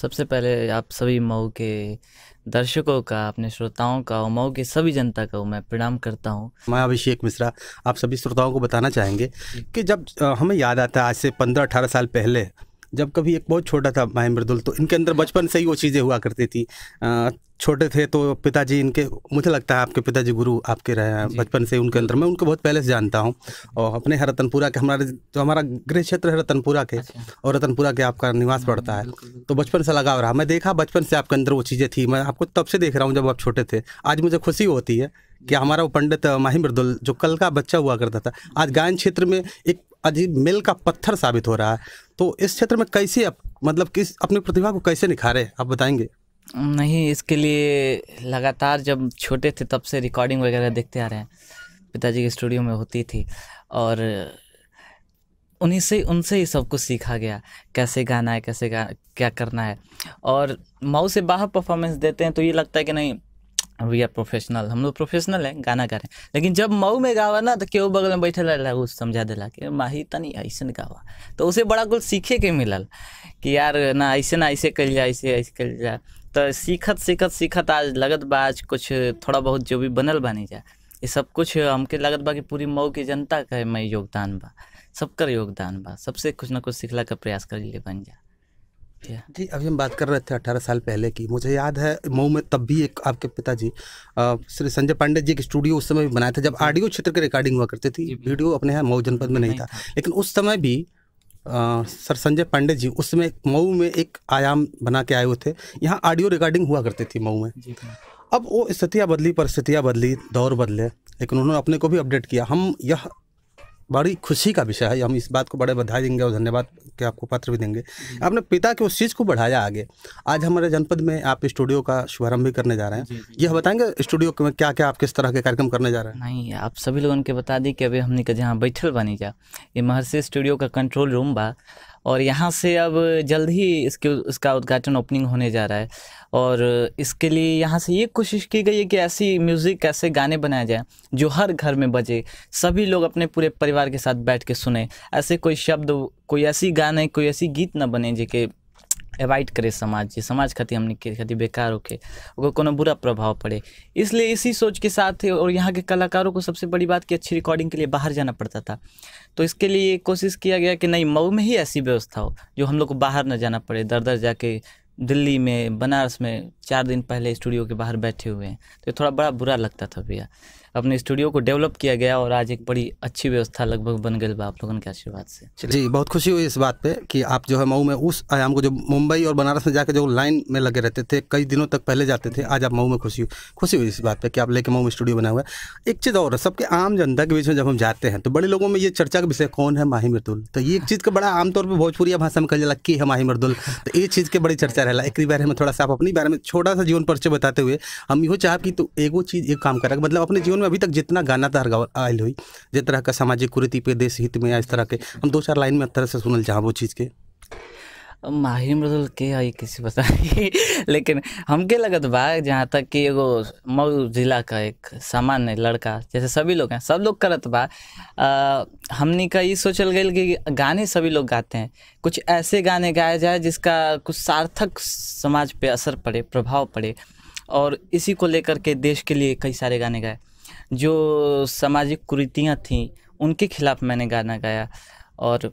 सबसे पहले आप सभी मऊ के दर्शकों का अपने श्रोताओं का और मऊ के सभी जनता का मैं प्रणाम करता हूँ मैं अभिषेक मिश्रा आप सभी श्रोताओं को बताना चाहेंगे कि जब हमें याद आता है आज से पंद्रह अठारह साल पहले जब कभी एक बहुत छोटा था माह मृदुल तो इनके अंदर बचपन से ही वो चीज़ें हुआ करती थी छोटे थे तो पिताजी इनके मुझे लगता है आपके पिताजी गुरु आपके रहे हैं बचपन से उनके अंदर मैं उनको बहुत पहले से जानता हूँ और अपने है रतनपुरा के हमारे जो हमारा गृह क्षेत्र है रतनपुरा के अच्छा। और रतनपुरा के आपका निवास हाँ, पड़ता है तो बचपन से लगाव रहा मैं देखा बचपन से आपके अंदर वो चीज़ें थी मैं आपको तब से देख रहा हूँ जब आप छोटे थे आज मुझे खुशी होती है कि हमारा वो पंडित माही मृदुल जो कल का बच्चा हुआ करता था आज गायन क्षेत्र में एक अजीब मिल का पत्थर साबित हो रहा है तो इस क्षेत्र में कैसे अप, मतलब किस अपनी प्रतिभा को कैसे निखारे आप बताएंगे नहीं इसके लिए लगातार जब छोटे थे तब से रिकॉर्डिंग वगैरह देखते आ रहे हैं पिताजी के स्टूडियो में होती थी और उन्हीं से उनसे ही सब कुछ सीखा गया कैसे गाना है कैसे गा क्या करना है और माऊ से बाहर परफॉर्मेंस देते हैं तो ये लगता है कि नहीं वी आर प्रोफेशनल हम लोग प्रोफेशनल हैं गाना गा रहे हैं लेकिन जब मऊ में गावा ना तो केव बगल में बैठे रहला उ समझा दिला कि माही नहीं ऐसे गावा तो उसे बड़ा कुछ सीखे के मिलल कि यार ना ऐसे ना ऐसे कल जा ऐसे ऐसे कल जा तो सीखत सीखत सीखत आज लगत बा आज कुछ थोड़ा बहुत जो भी बनल बानी जा ये सब कुछ हमके लगत बा कि पूरी मऊ की जनता का मैं योगदान बा सबकर योगदान बा सबसे कुछ ना कुछ सीखला का प्रयास कर लिए बन जा किया जी अभी हम बात कर रहे थे अठारह साल पहले की मुझे याद है मऊ में तब भी एक आपके पिताजी श्री संजय पांडे जी एक स्टूडियो उस समय भी बनाया था जब ऑडियो क्षेत्र की रिकॉर्डिंग हुआ करती थी वीडियो अपने यहाँ मऊ जनपद में नहीं था लेकिन उस समय भी आ, सर संजय पांडे जी उसमें मऊ में एक आयाम बना के आए हुए थे यहाँ ऑडियो रिकॉर्डिंग हुआ करती थी मऊ में अब वो स्थितियाँ बदली परिस्थितियाँ बदली दौर बदले लेकिन उन्होंने अपने को भी अपडेट किया हम यह बड़ी खुशी का विषय है हम इस बात को बड़े बधाई देंगे और धन्यवाद के आपको पत्र भी देंगे आपने पिता की उस चीज़ को बढ़ाया आगे आज हमारे जनपद में आप स्टूडियो का शुभारंभ भी करने जा रहे हैं यह बताएंगे स्टूडियो में क्या क्या आप किस तरह के कार्यक्रम करने जा रहे हैं नहीं आप सभी लोगों के बता दी कि अभी हमने जहाँ बैठल बनी जा ये महर्षि स्टूडियो का कंट्रोल रूम बा और यहाँ से अब जल्द ही इसके इसका उद्घाटन ओपनिंग होने जा रहा है और इसके लिए यहाँ से ये कोशिश की गई है कि ऐसी म्यूज़िक ऐसे गाने बनाए जाए जो हर घर में बजे सभी लोग अपने पूरे परिवार के साथ बैठ के सुने ऐसे कोई शब्द कोई ऐसी गाने कोई ऐसी गीत ना बने जिसके एवॉइड करे समाज जी समाज खातिर हमने के खातिर बेकार होके कोनो बुरा प्रभाव पड़े इसलिए इसी सोच के साथ और यहाँ के कलाकारों को सबसे बड़ी बात कि अच्छी रिकॉर्डिंग के लिए बाहर जाना पड़ता था तो इसके लिए कोशिश किया गया कि नहीं मऊ में ही ऐसी व्यवस्था हो जो हम लोग को बाहर न जाना पड़े दर दर जाके दिल्ली में बनारस में चार दिन पहले स्टूडियो के बाहर बैठे हुए हैं तो थोड़ा बड़ा बुरा लगता था भैया अपने स्टूडियो को डेवलप किया गया और आज एक बड़ी अच्छी व्यवस्था लगभग बन गई बा आप लोगों के आशीर्वाद से जी बहुत खुशी हुई इस बात पे कि आप जो है मऊ में उस आयाम को जो मुंबई और बनारस में जाकर जो लाइन में लगे रहते थे कई दिनों तक पहले जाते थे आज आप मऊ में खुशी हुई खुशी हुई इस बात पर कि आप लेके मऊ में स्टूडियो बना हुआ है एक चीज़ और सबके आम जनता के बीच में जब हम जाते हैं तो बड़े लोगों में ये चर्चा का विषय कौन है माही मृदुल तो ये एक चीज़ का बड़ा आमतौर पर भोजपुरी भाषा में कह जाए की है माही मृदुल तो ये चीज़ की बड़ी चर्चा क्या रहला एक बारे में थोड़ा सा आप अपने बारे में छोटा सा जीवन परिचय बताते हुए हम यो चाहब कि तो एगो चीज़ एक काम करा मतलब अपने जीवन में अभी तक जितना गाना तरह आयल हुई जिस तरह का सामाजिक कुरीति पे देश हित में या इस तरह के हम दो चार लाइन में तरह से सुनल चाहब वो चीज़ के माहिम रसूल के आई किसी पता नहीं लेकिन हमके लगत बा जहाँ तक कि एगो मऊ जिला का एक सामान्य लड़का जैसे सभी लोग हैं सब लोग करत बा हमने का ये सोचल गई कि गाने सभी लोग गाते हैं कुछ ऐसे गाने गाए जाए जिसका कुछ सार्थक समाज पे असर पड़े प्रभाव पड़े और इसी को लेकर के देश के लिए कई सारे गाने गाए जो सामाजिक कुरीतियाँ थीं उनके खिलाफ मैंने गाना गाया और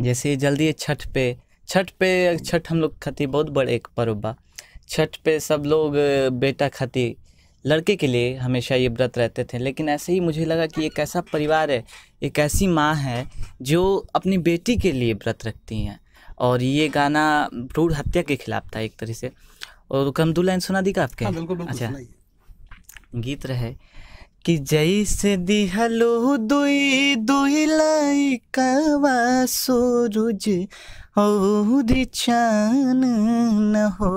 जैसे जल्दी छठ पे छठ पे छठ हम लोग खाती बहुत बड़े एक पर्व बा छठ पे सब लोग बेटा खाती लड़के के लिए हमेशा ये व्रत रहते थे लेकिन ऐसे ही मुझे लगा कि एक ऐसा परिवार है एक ऐसी माँ है जो अपनी बेटी के लिए व्रत रखती हैं और ये गाना भ्रूण हत्या के खिलाफ था एक तरह से और कम दो लाइन सुना दी का आपके हाँ, बिल्कुल, बिल्कुल अच्छा गीत रहे कि जैसे दिहलो दुई दुई लाइकवा सूरज चान न हो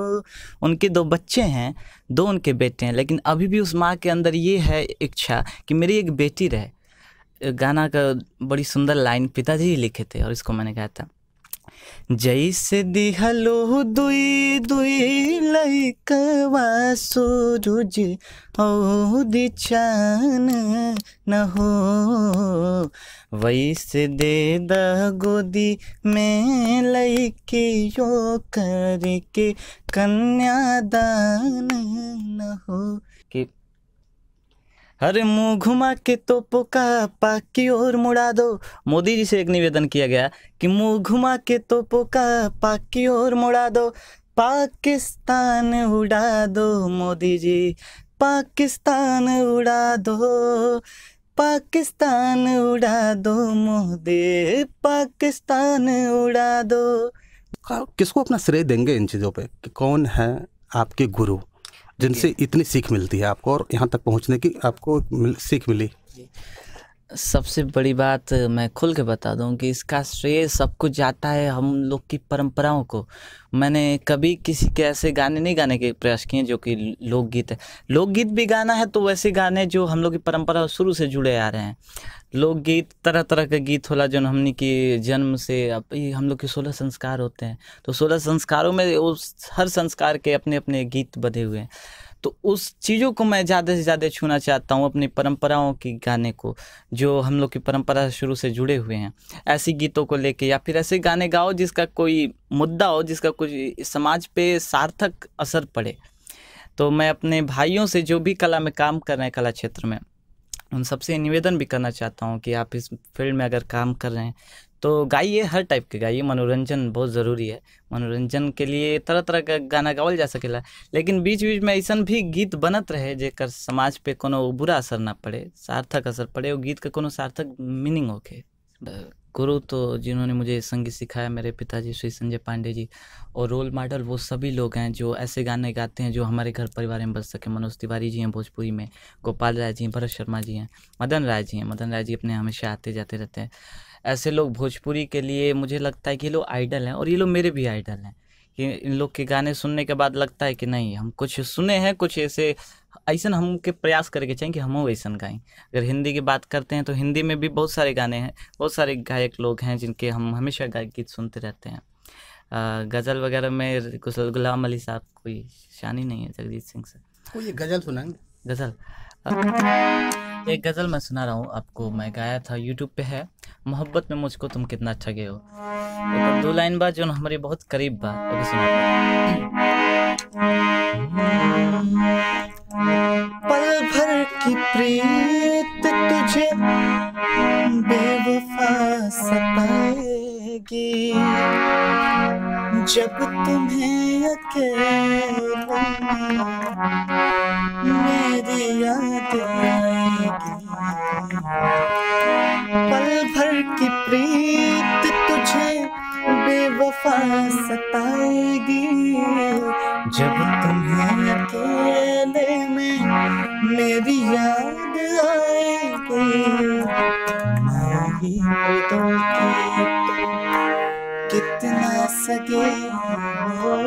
उनके दो बच्चे हैं दो उनके बेटे हैं लेकिन अभी भी उस माँ के अंदर ये है इच्छा कि मेरी एक बेटी रहे गाना का बड़ी सुंदर लाइन पिताजी ही लिखे थे और इसको मैंने गाया था जैसे दिहलो दुई दुई लैकवा सूरज दिचान न हो वैसे दे द गोदी में लैकियो करके कन्यादान न हो कि अरे मुंह घुमा के तो पोका पाक की ओर मुड़ा दो मोदी जी से एक निवेदन किया गया कि मुंह घुमा के तो पोका पाक की ओर मुड़ा दो पाकिस्तान उड़ा दो मोदी जी पाकिस्तान उड़ा दो पाकिस्तान उड़ा दो मोदी पाकिस्तान उड़ा दो किसको अपना श्रेय देंगे इन चीज़ों पे कि कौन है आपके गुरु जिनसे इतनी सीख मिलती है आपको और यहाँ तक पहुँचने की आपको सीख मिली सबसे बड़ी बात मैं खुल के बता दूं कि इसका श्रेय सब कुछ जाता है हम लोग की परंपराओं को मैंने कभी किसी के ऐसे गाने नहीं गाने के प्रयास किए जो कि लोकगीत है लोकगीत भी गाना है तो वैसे गाने जो हम लोग की परंपरा शुरू से जुड़े आ रहे हैं लोकगीत तरह तरह के गीत होला जो हमने की जन्म से अब ये हम लोग के सोलह संस्कार होते हैं तो सोलह संस्कारों में उस हर संस्कार के अपने अपने गीत बधे हुए हैं तो उस चीज़ों को मैं ज़्यादा से ज़्यादा छूना चाहता हूँ अपनी परंपराओं की गाने को जो हम लोग की परंपरा से शुरू से जुड़े हुए हैं ऐसी गीतों को लेके या फिर ऐसे गाने गाओ जिसका कोई मुद्दा हो जिसका कुछ समाज पे सार्थक असर पड़े तो मैं अपने भाइयों से जो भी कला में काम कर रहे हैं कला क्षेत्र में उन सबसे निवेदन भी करना चाहता हूँ कि आप इस फील्ड में अगर काम कर रहे हैं तो गाइए हर टाइप के गाइए मनोरंजन बहुत ज़रूरी है मनोरंजन के लिए तरह तरह का गाना गावल जा सकेला लेकिन बीच बीच में ऐसा भी गीत बनत रहे जेकर समाज पे कोनो बुरा असर ना पड़े सार्थक असर पड़े और गीत का कोनो सार्थक मीनिंग होके गुरु तो जिन्होंने मुझे संगीत सिखाया मेरे पिताजी श्री संजय पांडे जी और रोल मॉडल वो सभी लोग हैं जो ऐसे गाने गाते हैं जो हमारे घर परिवार में बज सके मनोज तिवारी जी हैं भोजपुरी में गोपाल राय जी हैं भरत शर्मा जी हैं मदन राय जी हैं मदन राय जी अपने हमेशा आते जाते रहते हैं ऐसे लोग भोजपुरी के लिए मुझे लगता है कि ये लोग आइडल हैं और ये लोग मेरे भी आइडल हैं कि इन लोग के गाने सुनने के बाद लगता है कि नहीं हम कुछ सुने हैं कुछ ऐसे ऐसा हम के प्रयास करके चाहें कि हम वैसा गाएं अगर हिंदी की बात करते हैं तो हिंदी में भी बहुत सारे गाने हैं बहुत सारे गायक लोग हैं जिनके हम हमेशा गायक गीत सुनते रहते हैं गज़ल वगैरह में गुलाम अली साहब कोई शानी नहीं है जगजीत सिंह से कोई गज़ल सुनाएंगे गज़ल एक गज़ल मैं सुना रहा हूँ आपको मैं गाया था यूट्यूब पे है मोहब्बत में मुझको तुम कितना अच्छा गये हो दो लाइन बा जो हमारे बहुत करीब बा सुना पल भर की प्रीत तुझे बेवफा सताएगी जब तुम्हें अकेला मेरी याद आए पल भर की प्रीत तुझे बेवफा सताएगी जब तुम्हें अकेले में मेरी याद आएगी मैं ही तो कितना सगे हो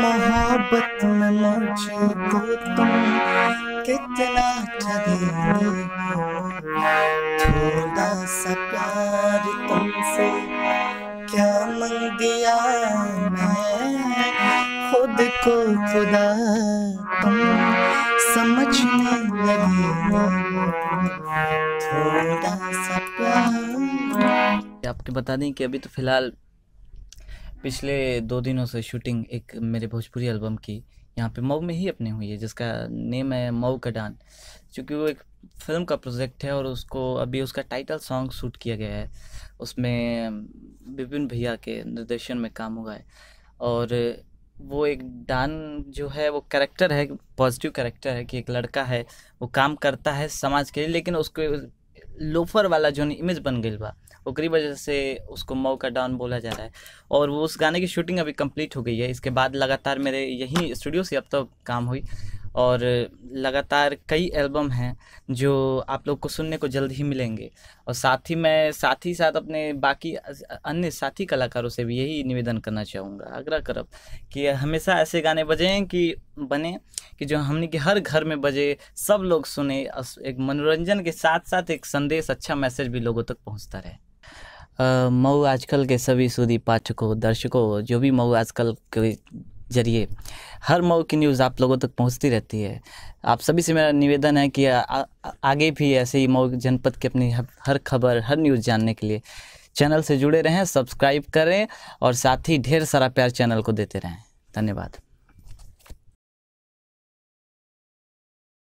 मोहब्बत में मुझे तो तुम कितना ठगे हो थोड़ा सा प्यार तुमसे क्या मंग दिया मैं खुद को खुदा तुम समझने लगे थोड़ा सा प्यार आपके बता दें कि अभी तो फिलहाल पिछले दो दिनों से शूटिंग एक मेरे भोजपुरी एल्बम की यहाँ पे मऊ में ही अपने हुई है जिसका नेम है मऊ का डान क्योंकि वो एक फिल्म का प्रोजेक्ट है और उसको अभी उसका टाइटल सॉन्ग शूट किया गया है उसमें विपिन भैया के निर्देशन में काम हुआ है और वो एक डान जो है वो कैरेक्टर है पॉजिटिव कैरेक्टर है कि एक लड़का है वो काम करता है समाज के लिए लेकिन उसको लोफर वाला जो इमेज बन गई बा ओकरी वजह से उसको मऊ का डाउन बोला जा रहा है और वो उस गाने की शूटिंग अभी कंप्लीट हो गई है इसके बाद लगातार मेरे यहीं स्टूडियो से अब तक तो काम हुई और लगातार कई एल्बम हैं जो आप लोग को सुनने को जल्द ही मिलेंगे और साथ ही मैं साथ ही साथ अपने बाकी अन्य साथी कलाकारों से भी यही निवेदन करना चाहूँगा आग्रह करब कि हमेशा ऐसे गाने बजें कि बने कि जो हमने के हर घर में बजे सब लोग सुने एक मनोरंजन के साथ साथ एक संदेश अच्छा मैसेज भी लोगों तक पहुँचता रहे मऊ आजकल के सभी सुधी पाठकों दर्शकों जो भी मऊ आजकल के जरिए हर मऊ की न्यूज़ आप लोगों तक पहुंचती रहती है आप सभी से मेरा निवेदन है कि आ, आ, आगे भी ऐसे ही मऊ जनपद की अपनी हर खबर हर न्यूज़ जानने के लिए चैनल से जुड़े रहें सब्सक्राइब करें और साथ ही ढेर सारा प्यार चैनल को देते रहें धन्यवाद